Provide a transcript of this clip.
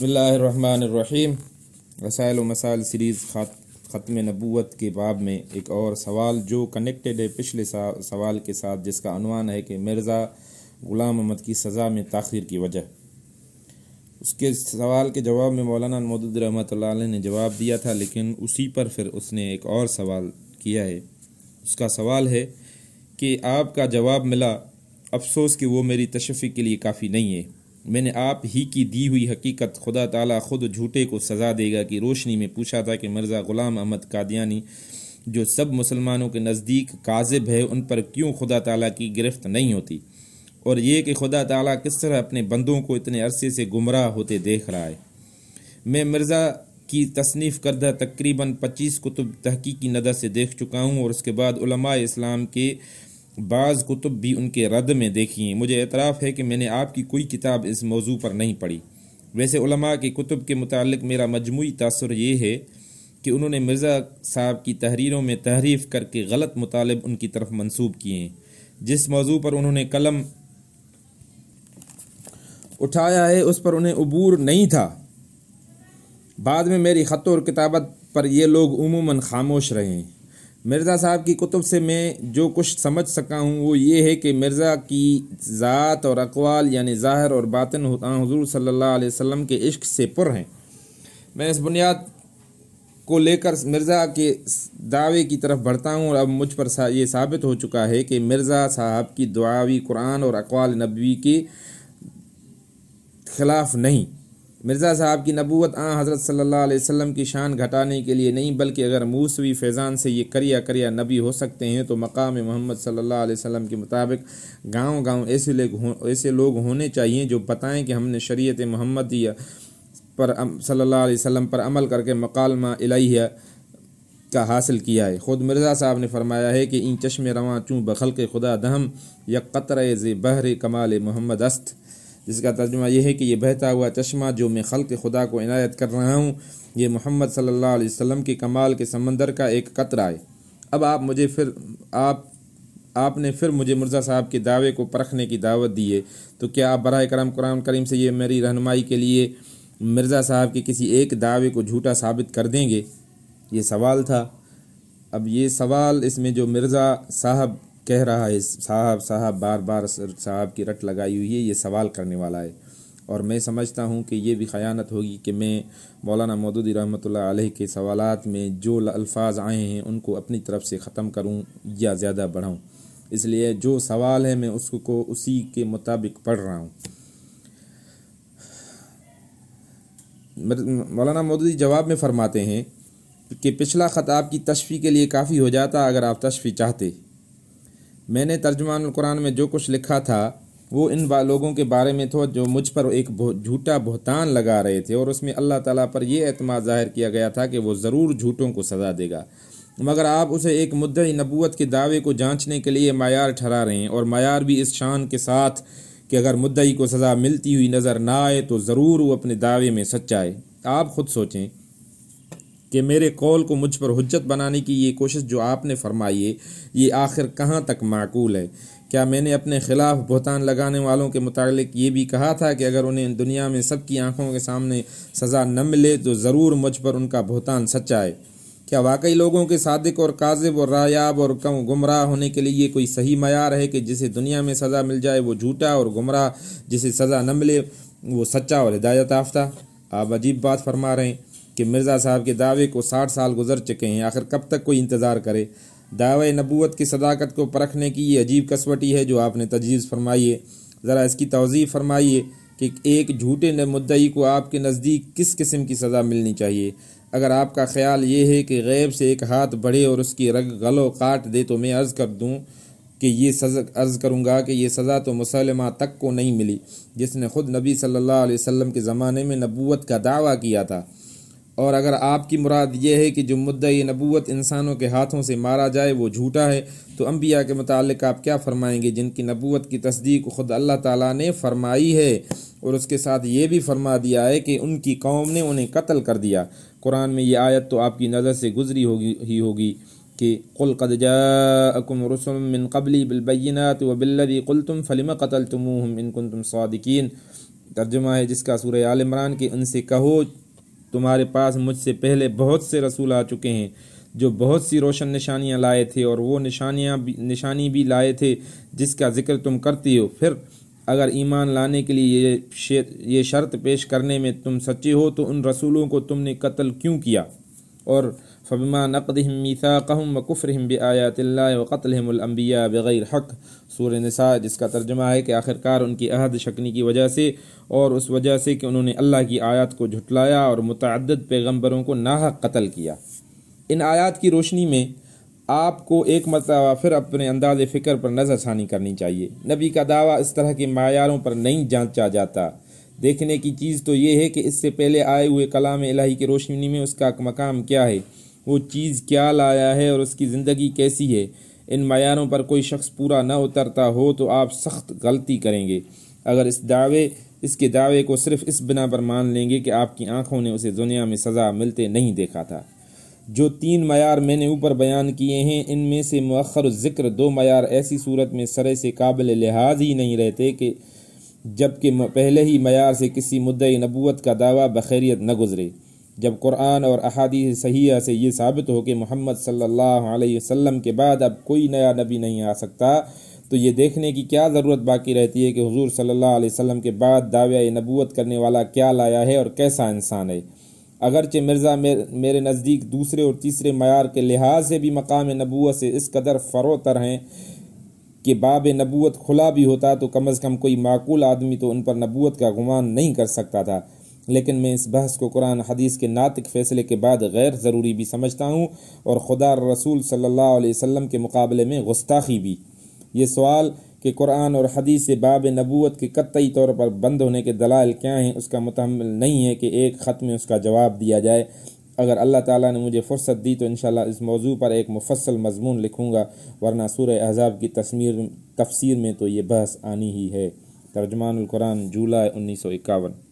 बसमीम रसायल मसाइल सीरीज़ ख़त्म नबूत के बाब में एक और सवाल जो कनेक्टेड है पिछले सवाल के साथ जिसका अनवान है कि मिर्ज़ा ग़ुलाम अहमद की सज़ा में तखिर की वजह उसके सवाल के जवाब में मौलाना मदद रहमत ने जवाब दिया था लेकिन उसी पर फिर उसने एक और सवाल किया है उसका सवाल है कि आपका जवाब मिला अफसोस कि वो मेरी तशफ़ी के लिए काफ़ी नहीं है मैंने आप ही की दी हुई हकीकत खुदा ताला खुद झूठे को सज़ा देगा की रोशनी में पूछा था कि मिर्ज़ा ग़ुलाम अहमद कादियानी जो सब मुसलमानों के नज़दीक काजिब है उन पर क्यों खुदा ताला की गिरफ्त नहीं होती और ये कि खुदा ताला किस तरह अपने बंदों को इतने अरसे से गुमराह होते देख रहा है मैं मिर्ज़ा की तसनीफ़ करदा तकरीबन पच्चीस कुतुब तहकीकी नदा से देख चुका हूँ और उसके बाद इस्लाम के बाज़ कुतुब भी उनके रद्द में देखी हैं मुझे एतराफ़ है कि मैंने आपकी कोई किताब इस मौजू पर नहीं पढ़ी वैसे उलमा के कुतुब के मुतालिक मेरा मजमू तसर यह है कि उन्होंने मिर्ज़ा साहब की तहरीरों में तहरीफ करके गलत मुतालब उनकी तरफ मंसूब किए हैं जिस मौजू पर उन्होंने कलम उठाया है उस पर उन्हें अबूर नहीं था बाद में मेरी ख़त और किताबत पर ये लोग उमूमन खामोश रहे हैं मिर्ज़ा साहब की कुतुब से मैं जो कुछ समझ सका हूँ वो ये है कि मिर्ज़ा की ज़ात और अकवाल यानी ज़ाहिर और बातिन हजूर हाँ, सल्लल्लाहु अलैहि वसल्लम के इश्क से पुर हैं मैं इस बुनियाद को लेकर मिर्ज़ा के दावे की तरफ बढ़ता हूँ और अब मुझ पर ये साबित हो चुका है कि मिर्ज़ा साहब की दुआवी कुरान और अकवाल नबी के ख़िलाफ़ नहीं मिर्ज़ा साहब की नबूत आ हज़रत सल्ला अलैहि की शान घटाने के लिए नहीं बल्कि अगर मूसवी फैज़ान से ये करिया करिया नबी हो सकते हैं तो मकाम मोहम्मद सल्ला अलैहि के मुताबिक गाँव गाँव ऐसे लोग ऐसे लोग होने चाहिए जो बताएं कि हमने शरीयत मोहम्मद पर सल्ला अलैहि पर अमल करके मकालमा इलाहिया का हासिल किया है ख़ुद मिर्ज़ा साहब ने फरमाया है कि इन चश्मे रवा चूँ बखल के खुदा दहम या कतरे ज़ बहर कमाल मोहम्मद अस्त जिसका तर्जुमा यह है कि यह बहता हुआ चश्मा जो मैं खल के खुदा को इनायत कर रहा हूँ ये मोहम्मद सल्ला वसम के कमाल के समंदर का एक कतरा है अब आप मुझे फिर आप आपने फिर मुझे मिर्ज़ा साहब के दावे को परखने की दावत दी है तो क्या आप बर करम कुरान करीम से ये मेरी रहनमाई के लिए मिर्ज़ा साहब के किसी एक दावे को झूठा साबित कर देंगे ये सवाल था अब ये सवाल इसमें जो मिर्ज़ा साहब कह रहा है साहब साहब बार बार साहब की रट लगाई हुई है ये सवाल करने वाला है और मैं समझता हूँ कि ये भी खयानत होगी कि मैं मौलाना मौदूदी रहमत के सवाल में जो अल्फाज आए हैं उनको अपनी तरफ से ख़त्म करूँ या ज़्यादा बढ़ाऊँ इसलिए जो सवाल है मैं उसको उसी के मुताबिक पढ़ रहा हूँ मौलाना मदूदी जवाब में फरमाते हैं कि पिछला ख़त आपकी तशफ़ी के लिए काफ़ी हो जाता अगर आप तशफ़ी चाहते मैंने तर्जमान कुरान में जो कुछ लिखा था वो इन लोगों के बारे में था जो मुझ पर एक झूठा बहतान लगा रहे थे और उसमें अल्लाह ताला पर यह अतमाद ज़ाहिर किया गया था कि वो ज़रूर झूठों को सज़ा देगा मगर आप उसे एक मुद्दई नबूत के दावे को जांचने के लिए मैार ठहरा रहे हैं और मैार भी इस शान के साथ कि अगर मुद्दई को सज़ा मिलती हुई नज़र ना आए तो ज़रूर वो अपने दावे में सच्चाए आप खुद सोचें कि मेरे कौल को मुझ पर हजत बनाने की ये कोशिश जो आपने फरमाई है ये आखिर कहाँ तक माकूल है क्या मैंने अपने ख़िलाफ़ बहतान लगाने वालों के मुतालिक ये भी कहा था कि अगर उन्हें दुनिया में सबकी आंखों के सामने सज़ा न मिले तो ज़रूर मुझ पर उनका बहतान सच्चा है क्या वाकई लोगों के सादिक और काजिब और रायाब और कम गुमराह होने के लिए ये कोई सही मैार है कि जिसे दुनिया में सज़ा मिल जाए वो झूठा और गुमराह जिसे सज़ा न मिले वो सच्चा और हिदायत याफ्ता आप अजीब बात फरमा रहे हैं कि मिर्ज़ा साहब के दावे को साठ साल गुजर चुके हैं आखिर कब तक कोई इंतज़ार करे दावे नबूत की सदाकत को परखने की ये अजीब कसवटी है जो आपने तजवीज़ फरमाइए ज़रा इसकी तोज़ी फरमाइए कि एक झूठे ने मुद्दई को आपके नज़दीक किस किस्म की सज़ा मिलनी चाहिए अगर आपका ख्याल ये है कि गैब से एक हाथ बढ़े और उसकी रग गलो काट दे तो मैं अर्ज़ कर दूँ कि ये सज़ा अर्ज़ करूँगा कि ये सज़ा तो मुसलमा तक को नहीं मिली जिसने ख़ुद नबी सल्लल्लाहु अलैहि वसल्लम के ज़माने में नबूत का दावा किया था और अगर आपकी मुराद यह है कि जो ये नबूत इंसानों के हाथों से मारा जाए वो झूठा है तो अम्बिया के मतलब आप क्या फ़रमाएंगे जिनकी नबूत की तस्दीक ख़ुद अल्लाह ताला ने फरमाई है और उसके साथ ये भी फरमा दिया है कि उनकी कौम ने उन्हें कत्ल कर दिया कुरान में ये आयत तो आपकी नज़र से गुजरी होगी ही होगी कि कुल कद कबली बिलबैनात वबिल्लदी कुल तुम फलिम कतल तुम इनकुन तुम सदकिन तर्जुमा है जिसका सूर्य आलमरान के उनसे कहो तुम्हारे पास मुझसे पहले बहुत से रसूल आ चुके हैं जो बहुत सी रोशन निशानियाँ लाए थे और वो निशानियाँ निशानी भी लाए थे जिसका जिक्र तुम करती हो फिर अगर ईमान लाने के लिए ये ये शर्त पेश करने में तुम सच्चे हो तो उन रसूलों को तुमने कत्ल क्यों किया और फबिमा नकदम मीसा कहम व कुफ़रम ब आयातिल्ला व कतलमबिया बग़ैर हक़ सूर नसा जिसका तर्जमा है कि आखिरकार उनकी अहद शकनी की वजह से और उस वजह से कि उन्होंने अल्लाह की आयत को झुटलाया और मुतद पैगम्बरों को नाहक कत्ल किया इन आयात की रोशनी में आपको एक मरतबा फिर अपने अंदाज फ़िक्र पर नज़रसानी करनी चाहिए नबी का दावा इस तरह के मायारों पर नहीं जांचा जाता देखने की चीज़ तो ये है कि इससे पहले आए हुए कलाम इलाही की रोशनी में उसका मकाम क्या है वो चीज़ क्या लाया है और उसकी ज़िंदगी कैसी है इन मैारों पर कोई शख्स पूरा न उतरता हो तो आप सख्त गलती करेंगे अगर इस दावे इसके दावे को सिर्फ इस बिना पर मान लेंगे कि आपकी आंखों ने उसे दुनिया में सज़ा मिलते नहीं देखा था जो तीन मैार मैंने ऊपर बयान किए हैं इनमें से मखर ज़िक्र दो मैार ऐसी सूरत में सरे से काबिल लिहाज ही नहीं रहते कि जबकि पहले ही मैार से किसी मुद्दे नबूत का दावा बखैरियत न गुजरे जब कुरान और अहादी सहिया से ये साबित हो कि मोहम्मद सल्लल्लाहु अलैहि वसल्लम के बाद अब कोई नया नबी नहीं आ सकता तो ये देखने की क्या ज़रूरत बाकी रहती है कि हुजूर सल्लल्लाहु अलैहि वसल्लम के बाद दावे नबूत करने वाला क्या लाया है और कैसा इंसान है अगरचे मिर्ज़ा मेरे, मेरे नज़दीक दूसरे और तीसरे मैार के लिहाज से भी मकाम नबूत से इस कदर फ़रोतर हैं कि बाब नबूत खुला भी होता तो कम अज़ कम कोई माकूल आदमी तो उन पर नबूत का गुमान नहीं कर सकता था लेकिन मैं इस बहस को कुरान हदीस के नातिक फैसले के बाद गैर ज़रूरी भी समझता हूँ और खुदा रसूल सल्लल्लाहु अलैहि वसल्लम के मुकाबले में गुस्ताखी भी ये सवाल कि कुरान और हदीस से बाब नबूत के कतई तौर पर बंद होने के दलाल क्या हैं उसका मतहमल नहीं है कि एक ख़त में उसका जवाब दिया जाए अगर अल्लाह ताला ने मुझे फ़ुर्सत दी तो इन इस मौजू पर एक मुफसल मजमून लिखूँगा वरना सूर अहजाब की तस्मीर तफसीर में तो ये बहस आनी ही है तर्जमानकुरान जुलाई उन्नीस सौ इक्यावन